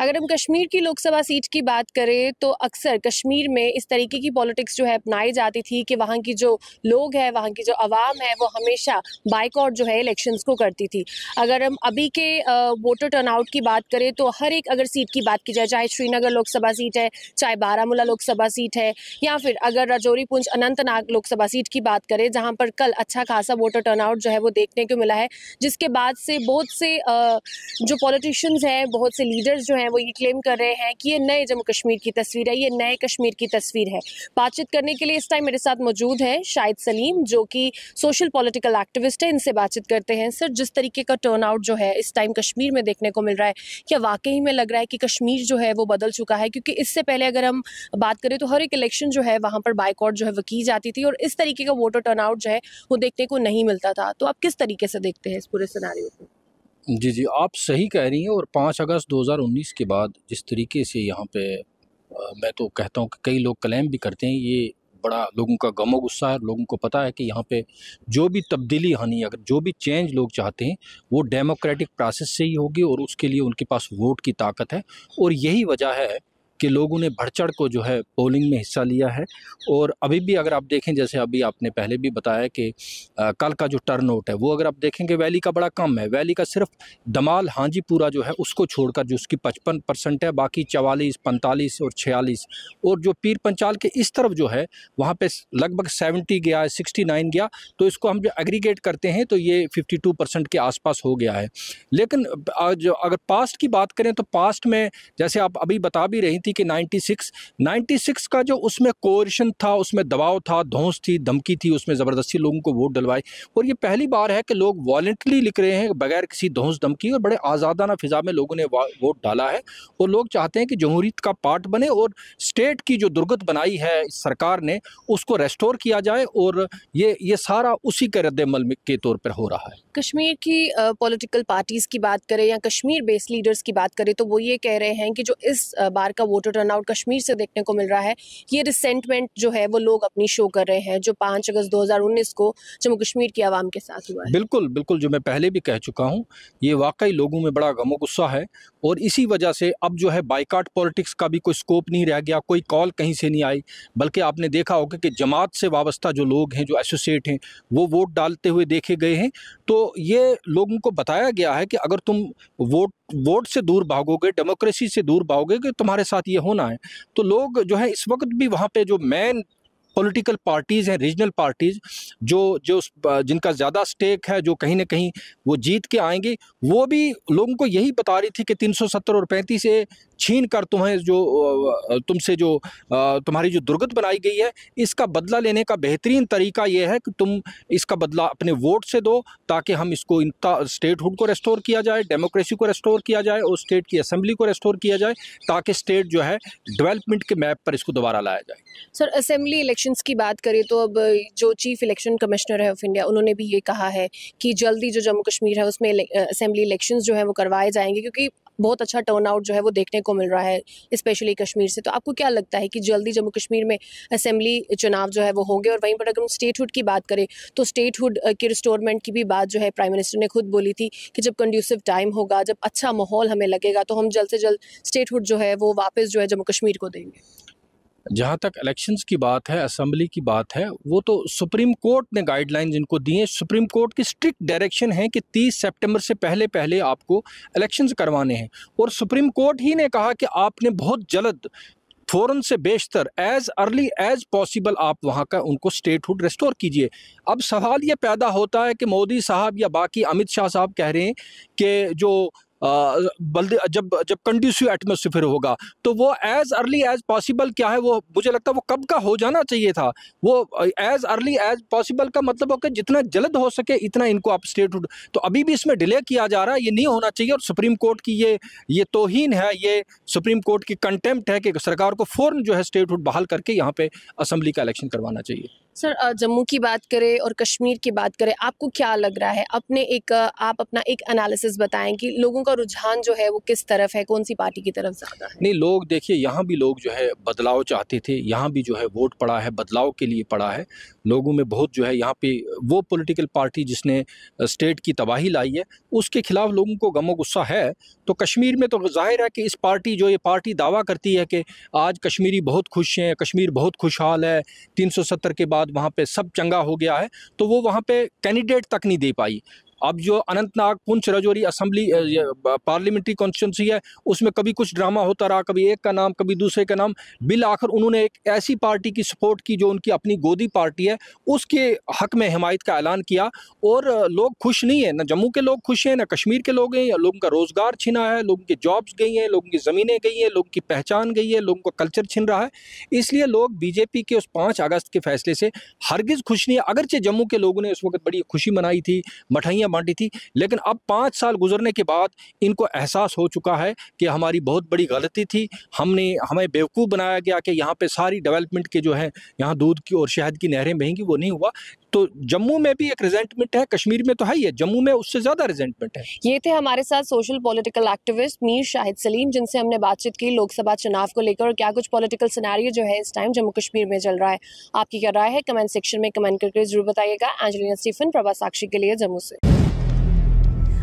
अगर हम कश्मीर की लोकसभा सीट की बात करें तो अक्सर कश्मीर में इस तरीके की पॉलिटिक्स जो है अपनाई जाती थी कि वहाँ की जो लोग हैं वहाँ की जो आवाम है वो हमेशा बाइकआउट जो है इलेक्शंस को करती थी अगर हम अभी के वोटर टर्नआउट की बात करें तो हर एक अगर सीट की बात की जाए चाहे श्रीनगर लोकसभा सीट है चाहे बारामूला लोकसभा सीट है या फिर अगर राजौरी पुंछ अनंतनाग लोकसभा सीट की बात करें जहाँ पर कल अच्छा खासा वोटर टर्नआउट जो है वो देखने को मिला है जिसके बाद से बहुत से जो पॉलिटिशियंस हैं बहुत से लीडर्स जो हैं हैं वो ये क्लेम कर रहे हैं कि ये नए जम्मू कश्मीर की तस्वीर है ये नए कश्मीर की तस्वीर है बातचीत करने के लिए इस टाइम मेरे साथ मौजूद है शाहिद सलीम जो कि सोशल पॉलिटिकल एक्टिविस्ट है इनसे बातचीत करते हैं सर जिस तरीके का टर्न आउट जो है इस टाइम कश्मीर में देखने को मिल रहा है क्या वाकई में लग रहा है कि कश्मीर जो है वो बदल चुका है क्योंकि इससे पहले अगर हम बात करें तो हर एक इलेक्शन जो है वहाँ पर बाइकआउट जो है वो की जाती थी और इस तरीके का वोटर टर्नआउट जो है वो देखने को नहीं मिलता था तो आप किस तरीके से देखते हैं इस पूरे सिनारियों को जी जी आप सही कह रही हैं और पाँच अगस्त 2019 के बाद जिस तरीके से यहाँ पे मैं तो कहता हूँ कि कई लोग क्लेम भी करते हैं ये बड़ा लोगों का गमो गुस्सा है लोगों को पता है कि यहाँ पे जो भी तब्दीली हानि अगर जो भी चेंज लोग चाहते हैं वो डेमोक्रेटिक प्रोसेस से ही होगी और उसके लिए उनके पास वोट की ताकत है और यही वजह है कि लोगों ने बढ़ चढ़ को जो है पोलिंग में हिस्सा लिया है और अभी भी अगर आप देखें जैसे अभी आपने पहले भी बताया कि कल का जो टर्न है वो अगर आप देखेंगे वैली का बड़ा कम है वैली का सिर्फ दमाल हाँजीपुरा जो है उसको छोड़कर जो उसकी पचपन परसेंट है बाकी चवालीस पैंतालीस और छियालीस और जो पीर पंचाल के इस तरफ जो है वहाँ पर लगभग सेवेंटी गया है सिक्सटी नाइन गया तो इसको हम जो एग्रीगेट करते हैं तो ये फिफ्टी टू परसेंट के आसपास हो गया है लेकिन जो अगर पास्ट की बात करें तो पास्ट में जैसे आप अभी बता भी रही थी थी कि 96 96 का जो उसमें कोरिशन था उसमें दबाव था धौस थी धमकी थी उसमें ज़बरदस्ती लोगों को वोट डलवाए और ये पहली बार है कि लोग वॉलेंटली लिख रहे हैं बगैर किसी धौस धमकी और बड़े आज़ादाना फिज़ा में लोगों ने वोट डाला है और लोग चाहते हैं कि जमहूरीत का पार्ट बने और स्टेट की जो दुर्गत बनाई है सरकार ने उसको रेस्टोर किया जाए और ये ये सारा उसी के रद्दमल के तौर पर हो रहा है कश्मीर की पॉलिटिकल पार्टीज़ की बात करें या कश्मीर बेस्ड लीडर्स की बात करें तो वो ये कह रहे हैं कि जो इस बार का वोट वोटर टर्नआउट कश्मीर से देखने को मिल रहा है ये रिसेंटमेंट जो है वो लोग अपनी शो कर रहे हैं जो पाँच अगस्त 2019 को जम्मू कश्मीर की आवाम के साथ हुआ है बिल्कुल बिल्कुल जो मैं पहले भी कह चुका हूँ ये वाकई लोगों में बड़ा गमो गुस्सा है और इसी वजह से अब जो है बाइकाट पॉलिटिक्स का भी कोई स्कोप नहीं रह गया कोई कॉल कहीं से नहीं आई बल्कि आपने देखा होगा कि जमात से वाबस्ता जो लोग हैं जो एसोसिएट हैं वो वोट डालते हुए देखे गए हैं तो ये लोगों को बताया गया है कि अगर तुम वोट वोट से दूर भागोगे डेमोक्रेसी से दूर भागोगे तो तुम्हारे साथ साथ ये होना है तो लोग जो है इस वक्त भी वहाँ पे जो मेन पॉलिटिकल पार्टीज़ हैं रीजनल पार्टीज़ जो जो जिनका ज़्यादा स्टेक है जो कहीं ना कहीं वो जीत के आएंगे वो भी लोगों को यही बता रही थी कि 370 और पैंतीस ए छीन कर तुम्हें जो तुमसे जो तुम्हारी जो दुर्गत बनाई गई है इसका बदला लेने का बेहतरीन तरीका यह है कि तुम इसका बदला अपने वोट से दो ताकि हम इसको स्टेटहुड को रेस्टोर किया जाए डेमोक्रेसी को रेस्टोर किया जाए और स्टेट की असेंबली को रेस्टोर किया जाए ताकि स्टेट जो है डेवलपमेंट के मैप पर इसको दोबारा लाया जाए सर असेंबली इलेक्शन की बात करें तो अब जो चीफ इलेक्शन कमिश्नर है ऑफ इंडिया उन्होंने भी ये कहा है कि जल्दी जो जम्मू कश्मीर है उसमें असेंबली इलेक्शंस जो है वो करवाए जाएंगे क्योंकि बहुत अच्छा टर्नआउट जो है वो देखने को मिल रहा है स्पेशली कश्मीर से तो आपको क्या लगता है कि जल्दी जम्मू कश्मीर में असेंबली चुनाव जो है वो होंगे और वहीं पर अगर हम स्टेटहुड की बात करें तो स्टेटहुड के रिस्टोरमेंट की भी बात जो है प्राइम मिनिस्टर ने खुद बोली थी कि जब कंड्यूसिव टाइम होगा जब अच्छा माहौल हमें लगेगा तो हम जल्द से जल्द स्टेटहुड जो है वो वापस जो है जम्मू कश्मीर को देंगे जहाँ तक इलेक्शंस की बात है असम्बली की बात है वो तो सुप्रीम कोर्ट ने गाइडलाइन जिनको दी हैं सुप्रीम कोर्ट की स्ट्रिक्ट डायरेक्शन है कि 30 सितंबर से पहले पहले आपको इलेक्शंस करवाने हैं और सुप्रीम कोर्ट ही ने कहा कि आपने बहुत जल्द फ़ौरन से बेशतर एज अर्ली एज पॉसिबल आप वहाँ का उनको स्टेटहुड रेस्टोर कीजिए अब सवाल ये पैदा होता है कि मोदी साहब या बाकी अमित शाह साहब कह रहे हैं कि जो बल्दे जब जब कंड्यूसिव एटमोसफेयर होगा तो वो एज़ अर्ली एज़ पॉसिबल क्या है वो मुझे लगता है वो कब का हो जाना चाहिए था वो एज़ अर्ली एज़ पॉसिबल का मतलब हो कि जितना जल्द हो सके इतना इनको आप हुड तो अभी भी इसमें डिले किया जा रहा है ये नहीं होना चाहिए और सुप्रीम कोर्ट की ये ये तोहन है ये सुप्रीम कोर्ट की कंटेम्प्ट है कि सरकार को फ़ौर जो है स्टेटहुड बहाल करके यहाँ पर असम्बली का इलेक्शन करवाना चाहिए सर जम्मू की बात करें और कश्मीर की बात करें आपको क्या लग रहा है अपने एक आप अपना एक एनालिसिस बताएं कि लोगों का रुझान जो है वो किस तरफ है कौन सी पार्टी की तरफ ज़्यादा है नहीं लोग देखिए यहाँ भी लोग जो है बदलाव चाहते थे यहाँ भी जो है वोट पड़ा है बदलाव के लिए पड़ा है लोगों में बहुत जो है यहाँ पे वो पोलिटिकल पार्टी जिसने स्टेट की तबाही लाई है उसके खिलाफ लोगों को गमो गुस्सा है तो कश्मीर में तो जाहिर है कि इस पार्टी जो ये पार्टी दावा करती है कि आज कश्मीरी बहुत खुश हैं कश्मीर बहुत खुशहाल है तीन के बाद बाद वहाँ पे सब चंगा हो गया है तो वो वहाँ पे कैंडिडेट तक नहीं दे पाई अब जो Anantnag Poonch Rajouri assembly parliamentary constituency है उसमें कभी कुछ ड्रामा होता रहा कभी एक का नाम कभी दूसरे का नाम बिल आखिर उन्होंने एक ऐसी पार्टी की सपोर्ट की जो उनकी अपनी गोदी पार्टी है उसके हक में हमायत का ऐलान किया और लोग खुश नहीं है ना जम्मू के लोग खुश हैं ना कश्मीर के लोग हैं लोगों का रोज़गार छिना है लोगों की जॉब्स गई हैं लोगों की ज़मीनें गई हैं लोगों की पहचान गई है लोगों का कल्चर छिन रहा है इसलिए लोग बीजेपी के उस पाँच अगस्त के फैसले से हरगिज़ खुश नहीं है अगरचे जम्मू के लोगों ने उस वक्त बड़ी खुशी मनाई थी मठाइयाँ बांटी थी लेकिन अब पाँच साल गुजरने के बाद इनको एहसास हो चुका है कि हमारी बहुत बड़ी गलती थी हमने हमें बेवकूफ़ बनाया गया कि यहाँ पर सारी डेवलपमेंट के जो है यहाँ दूध की और शहद की नहरें बहेंगी वो नहीं हुआ तो जम्मू में भी एक रिजेंटमेंट है कश्मीर में तो है ही है जम्मू में उससे ज़्यादा रिजेंटमेंट है ये थे हमारे साथ social political activist Mir Shahid Salim जिनसे हमने बातचीत की लोकसभा चुनाव को लेकर और क्या कुछ पॉलिटिकल सिनेरियो जो है इस टाइम जम्मू कश्मीर में चल रहा है आपकी क्या राय है कमेंट सेक्शन में कमेंट करके जरूर बताइएगा एंजलिना स्टीफन प्रभा साक्षी के लिए जम्मू से